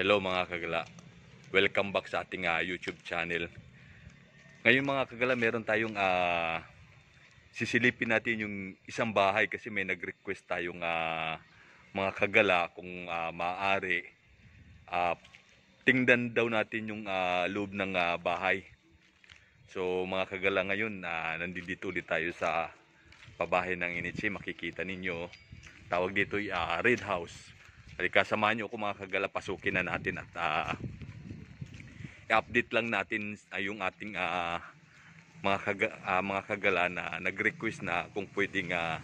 Hello mga kagala, welcome back sa ating uh, YouTube channel. Ngayon mga kagala, meron tayong uh, sisilipin natin yung isang bahay kasi may nag-request tayong uh, mga kagala kung uh, maaari uh, tingnan daw natin yung uh, loob ng uh, bahay. So mga kagala ngayon, uh, nandito ulit tayo sa pabahay ng Inichi, makikita ninyo. Tawag dito ay uh, Red House Halika, samahan nyo ako mga kagala, pasukin na natin at uh, i-update lang natin uh, yung ating uh, mga, kaga, uh, mga kagala na nag-request na kung pwedeng uh,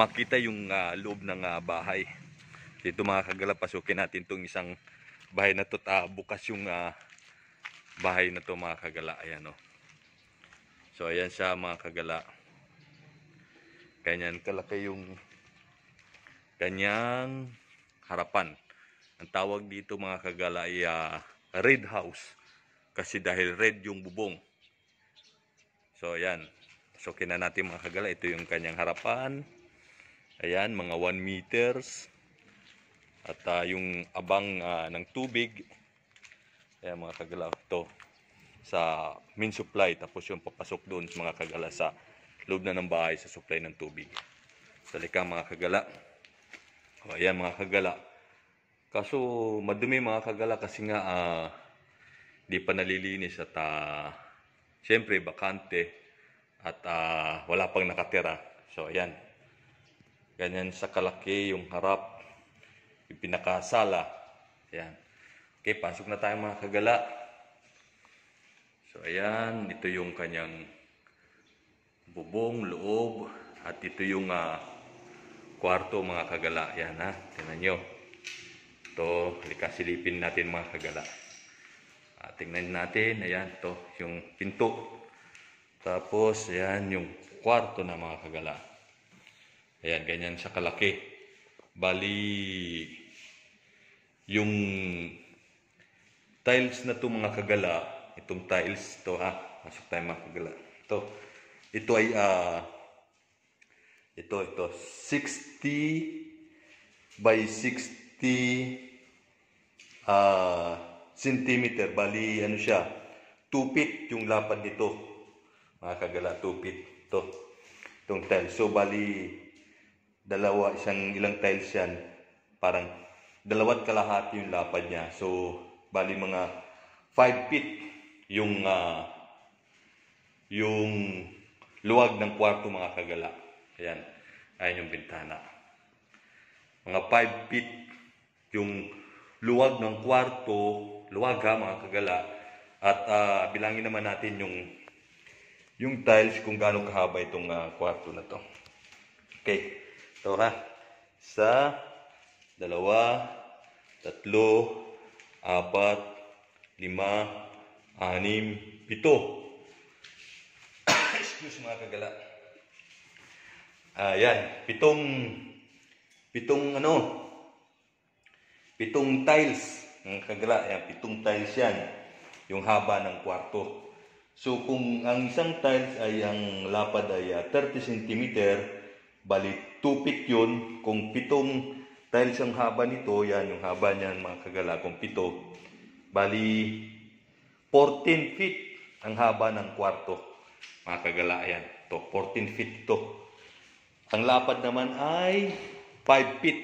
makita yung uh, loob ng uh, bahay. Dito mga kagala, pasukin natin itong isang bahay na to. Uh, bukas yung uh, bahay na to mga kagala. Ayan o. Oh. So ayan siya mga kagala. Ganyan kalaki yung kanyang harapan. Ang tawag dito mga kagala ay uh, red house kasi dahil red yung bubong. So ayan, pasukin na natin mga kagala. Ito yung kanyang harapan. Ayan, mga 1 meters. At uh, yung abang uh, ng tubig. Ayan mga kagala, ito sa main supply tapos yung papasok doon mga kagala sa loob na ng bahay sa supply ng tubig. Salika mga kagala. O, oh, ayan mga kagala. Kaso madumi mga kagala kasi nga uh, pa nalilinis at uh, siyempre bakante at uh, wala pang nakatira. So ayan. Ganyan sa kalaki yung harap, yung pinakasala. Ayan. Okay, pasok na tayo mga kagala. So ayan, ito yung kanyang bubong, loob, at ito yung uh, kwarto mga kagala. Yan ha, tingnan nyo. Ito, likasilipin natin mga kagala. Ah, tingnan natin, ayan, to yung pinto. Tapos, ayan, yung kwarto na mga kagala. Ayan, ganyan sa kalaki. Bali, yung tiles na to mga kagala, itong tiles to ha, masok tayo mga kagala. Ito, ito ay uh, ito, ito. 60 by 60 uh, ah, centimeter. Bali, ano siya? 2 feet yung lapad nito. Mga kagala, 2 feet. Ito. Itong tiles. So, bali, dalawa, isang ilang tiles yan. Parang dalawat kalahati yung lapad niya. So, bali mga 5 feet yung uh, yung luwag ng kwarto mga kagala. Ayan. Ayan yung bintana. Mga 5 feet yung luwag ng kwarto, luwag ha mga kagala. At uh, bilangin naman natin yung yung tiles kung gaano kahaba itong uh, kwarto na to. Okay. Ito ha. Sa dalawa, tatlo, apat, lima, anim, pito. Excuse mga kagala. Ayan, ah, pitong pitong ano pitong tiles Ang kagala, ayan, pitong tiles yan yung haba ng kwarto so kung ang isang tiles ay ang lapad ay uh, 30 cm bali 2 feet yun kung pitong tiles ang haba nito yan yung haba niyan mga kagala kung pito bali 14 feet ang haba ng kwarto mga kagala ayan to 14 feet to ang lapad naman ay 5 feet.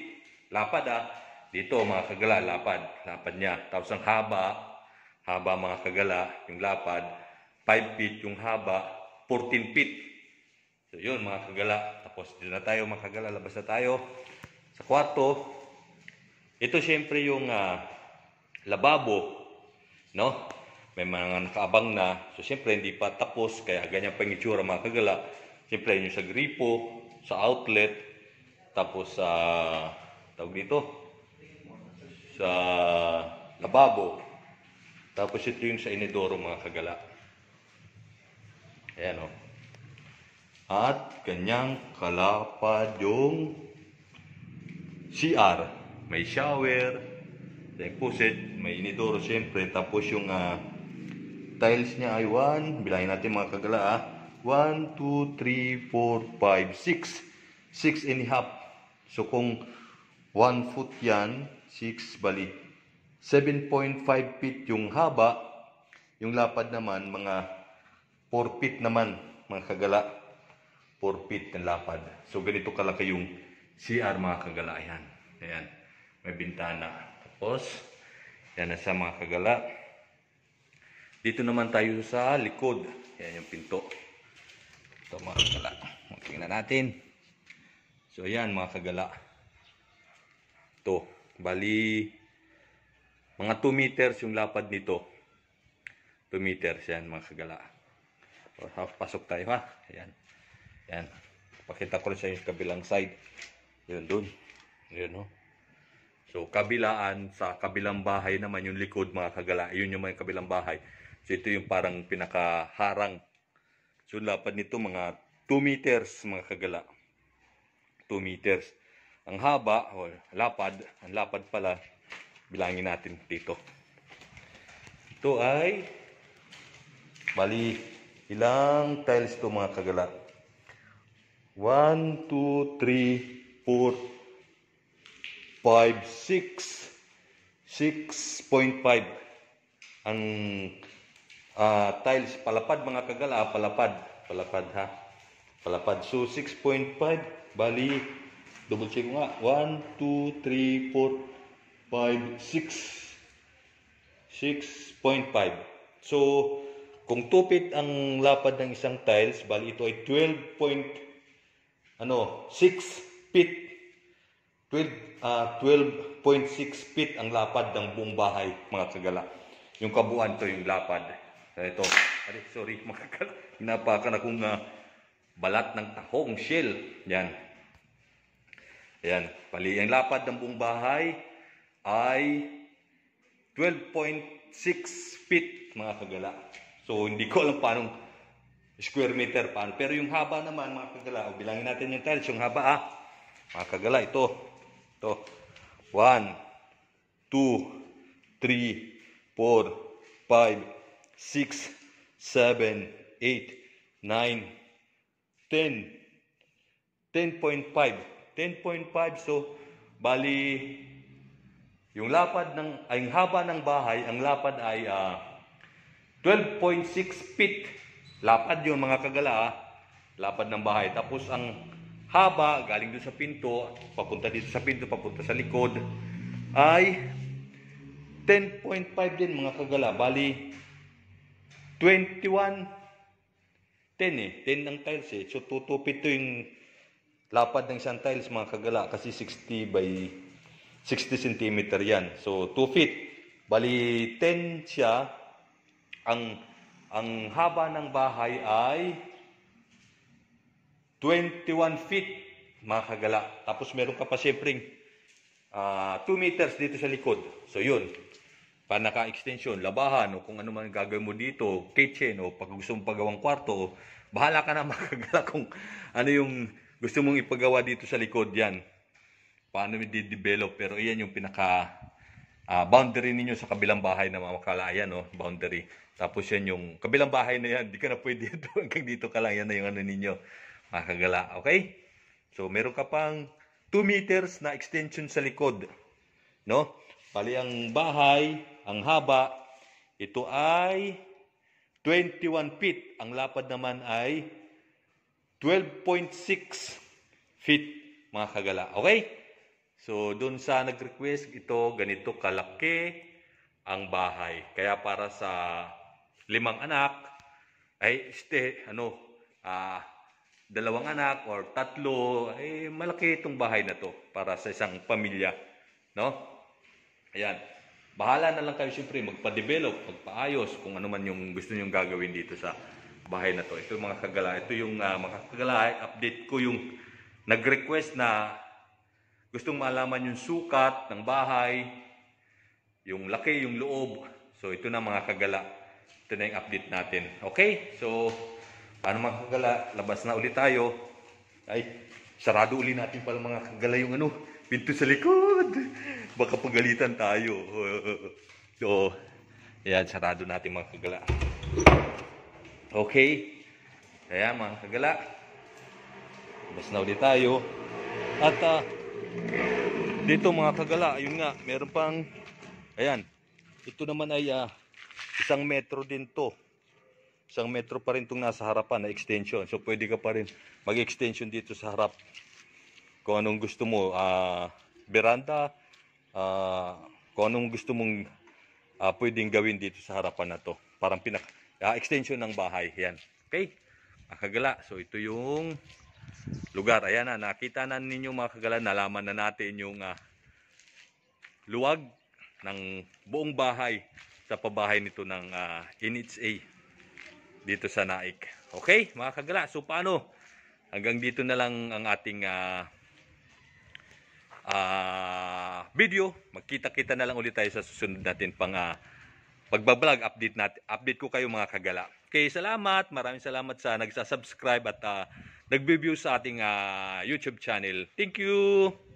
Lapad ah. Dito mga kagala, lapad. Lapad niya. Tapos ang haba, haba mga kagala, yung lapad, 5 feet yung haba, 14 feet. So yun mga kagala. Tapos dito na tayo mga kagala, labas na tayo. Sa kwarto, ito syempre yung uh, lababo. No? May mga nakaabang na. So syempre hindi pa tapos, kaya ganyan pa yung itsura mga kagala. Siyempre, yung sa gripo, sa outlet tapos sa tawag dito sa lababo tapos ito yung sa inidoro mga kagala ayan o oh. at kanyang kalapad yung CR may shower may puset may inidoro syempre tapos yung uh, tiles niya ay 1 bilangin natin mga kagala ah 1, 2, 3, 4, 5, 6. 6 and a half. So kung 1 foot yan, 6 balik. 7.5 feet yung haba. Yung lapad naman, mga 4 feet naman, mga kagala. 4 feet na lapad. So ganito kalaki yung CR mga kagala. Ayan. Ayan. May bintana. Tapos, yan na sa mga kagala. Dito naman tayo sa likod. Yan yung pinto. So mga kagala, tingnan natin. So ayan mga kagala. To, bali mga 2 meters yung lapad nito. 2 meters yan mga kagala. O, pasok tayo ha. Ayan. Ayan. Pakita ko rin sa yung kabilang side. Yun dun. Yun o. Oh. No? So kabilaan sa kabilang bahay naman yung likod mga kagala. Yun yung mga kabilang bahay. So ito yung parang pinakaharang So, lapad nito mga 2 meters mga kagala. 2 meters. Ang haba, o lapad, ang lapad pala, bilangin natin dito. Ito ay, bali, ilang tiles to mga kagala? 1, 2, 3, 4, 5, 6, 6.5 ang uh, tiles palapad mga kagala, ah, palapad, palapad ha. Palapad. So 6.5 bali double check nga 1 2 3 4 5 6 6.5. So kung tupit ang lapad ng isang tiles, bali ito ay 12 point, ano, 6 feet. 12, uh, 12.6 feet ang lapad ng buong bahay, mga kagala. Yung kabuuan to yung lapad. Ito. Ay, sorry, makakal. Hinapakan akong uh, balat ng tahong shell. Yan. Yan. Pali, ang lapad ng buong bahay ay 12.6 feet, mga kagala. So, hindi ko alam paano square meter paano. Pero yung haba naman, mga kagala, o, bilangin natin yung tiles, yung haba ah. Mga kagala, ito. Ito. 1, 2, 3, 4, 5, 6, 7, 8, 9, 10. 10.5. 10.5 so bali yung lapad ng ay, yung haba ng bahay, ang lapad ay uh, ah, 12.6 feet. Lapad 'yun mga kagala, ah. lapad ng bahay. Tapos ang haba galing doon sa pinto, papunta dito sa pinto, papunta sa likod ay 10.5 din mga kagala. Bali 21, 10 eh. 10 ang tiles eh. So, tutupit to yung lapad ng isang tiles mga kagala. Kasi 60 by 60 cm yan. So, 2 feet. Bali, 10 siya. Ang, ang haba ng bahay ay 21 feet mga kagala. Tapos meron ka pa siyempre uh, ah, 2 meters dito sa likod. So, yun panaka-extension, labahan, o kung ano man gagawin mo dito, kitchen, o pag gusto mong pagawang kwarto, bahala ka na makagala kung ano yung gusto mong ipagawa dito sa likod yan. Paano mo di-develop, pero iyan yung pinaka uh, boundary ninyo sa kabilang bahay na mamakala. Ayan, no? Oh, boundary. Tapos yan yung kabilang bahay na yan, di ka na pwede dito, hanggang dito ka lang, yan na yung ano ninyo, makagala. Okay? So, meron ka pang 2 meters na extension sa likod. No? Bali ang bahay, ang haba, ito ay 21 feet. Ang lapad naman ay 12.6 feet, mga kagala. Okay? So, doon sa nag-request, ito ganito kalaki ang bahay. Kaya para sa limang anak, ay este, ano, ah, dalawang anak or tatlo, ay, eh, malaki itong bahay na to para sa isang pamilya, no? Ayan. Bahala na lang kayo siyempre magpa-develop, magpaayos kung ano man yung gusto niyo gagawin dito sa bahay na to. Ito mga kagala, ito yung uh, mga kagala, update ko yung nag-request na gustong malaman yung sukat ng bahay, yung laki, yung loob. So ito na mga kagala. Ito na yung update natin. Okay? So ano mga kagala, labas na ulit tayo. Ay, sarado uli natin pala mga kagala yung ano Pinto sa likod. Baka pagalitan tayo. So, ayan, sarado natin mga kagala. Okay. Kaya mga kagala, bas na ulit tayo. At uh, dito mga kagala, ayun nga, meron pang, ayan, ito naman ay uh, isang metro din to. Isang metro pa rin itong nasa harapan na extension. So pwede ka pa rin mag-extension dito sa harap kung anong gusto mo, uh, ah, beranda uh, ah, kung anong gusto mong uh, pwedeng gawin dito sa harapan na to. Parang pinak uh, extension ng bahay. Yan. Okay? makagala So ito yung lugar. Ayan na. Nakita na ninyo mga kagala. Nalaman na natin yung uh, luwag ng buong bahay sa pabahay nito ng uh, NHA dito sa Naik. Okay, mga kagala. So paano? Hanggang dito na lang ang ating uh, uh, video. Magkita-kita na lang ulit tayo sa susunod natin pang uh, pagbablog update natin. Update ko kayo mga kagala. Okay, salamat. Maraming salamat sa nagsasubscribe at uh, nagbe-view sa ating uh, YouTube channel. Thank you.